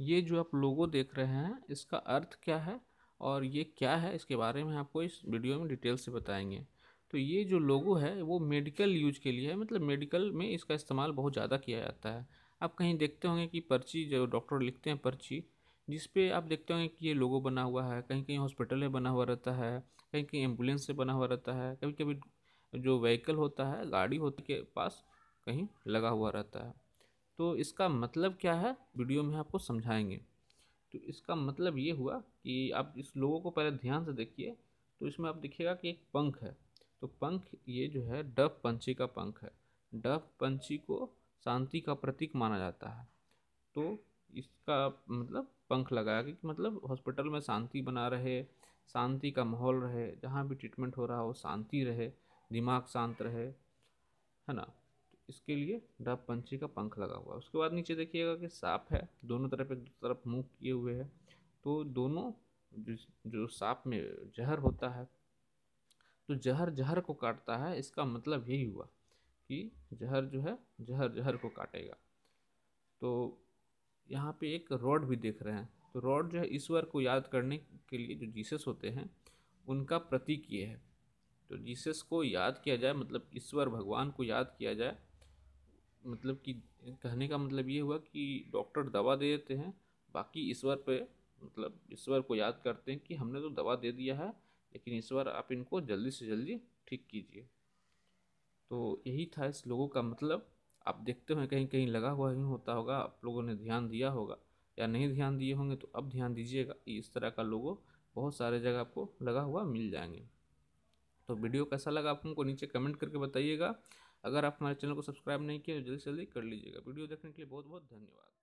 ये जो आप लोगो देख रहे हैं इसका अर्थ क्या है और ये क्या है इसके बारे में आपको इस वीडियो में डिटेल से बताएंगे तो ये जो लोगो है वो मेडिकल यूज के लिए है मतलब मेडिकल में इसका इस्तेमाल बहुत ज़्यादा किया जाता है आप कहीं देखते होंगे कि पर्ची जो डॉक्टर लिखते हैं पर्ची जिस पे आप देखते होंगे कि ये लोगो बना हुआ है कहीं कहीं हॉस्पिटल में बना हुआ रहता है कहीं कहीं एम्बुलेंस से बना हुआ रहता है कभी कभी जो व्हीकल होता है गाड़ी होती के पास कहीं लगा हुआ रहता है तो इसका मतलब क्या है वीडियो में आपको समझाएंगे तो इसका मतलब ये हुआ कि आप इस लोगों को पहले ध्यान से देखिए तो इसमें आप देखिएगा कि एक पंख है तो पंख ये जो है डफ पंछी का पंख है डफ पंछी को शांति का प्रतीक माना जाता है तो इसका मतलब पंख लगाया कि मतलब हॉस्पिटल में शांति बना रहे शांति का माहौल रहे जहाँ भी ट्रीटमेंट हो रहा हो शांति रहे दिमाग शांत रहे है ना इसके लिए डब पंछी का पंख लगा हुआ है उसके बाद नीचे देखिएगा कि सांप है दोनों तरफ एक तरफ मुंह किए हुए है तो दोनों जो, जो सांप में जहर होता है तो जहर जहर को काटता है इसका मतलब यही हुआ कि जहर जो है जहर जहर को काटेगा तो यहाँ पे एक रॉड भी देख रहे हैं तो रॉड जो है ईश्वर को याद करने के लिए जो जीसस होते हैं उनका प्रतीक ये है तो जीसस को याद किया जाए मतलब ईश्वर भगवान को याद किया जाए मतलब कि कहने का मतलब ये हुआ कि डॉक्टर दवा दे देते हैं बाकी ईश्वर पे मतलब ईश्वर को याद करते हैं कि हमने तो दवा दे दिया है लेकिन ईश्वर आप इनको जल्दी से जल्दी ठीक कीजिए तो यही था इस लोगों का मतलब आप देखते हैं कहीं कहीं लगा हुआ ही होता होगा आप लोगों ने ध्यान दिया होगा या नहीं ध्यान दिए होंगे तो अब ध्यान दीजिएगा इस तरह का लोगों बहुत सारे जगह आपको लगा हुआ मिल जाएंगे तो वीडियो कैसा लगा आप हमको नीचे कमेंट करके बताइएगा अगर आप हमारे चैनल को सब्सक्राइब नहीं किया तो जल्दी से जल्दी कर लीजिएगा वीडियो देखने के लिए बहुत बहुत धन्यवाद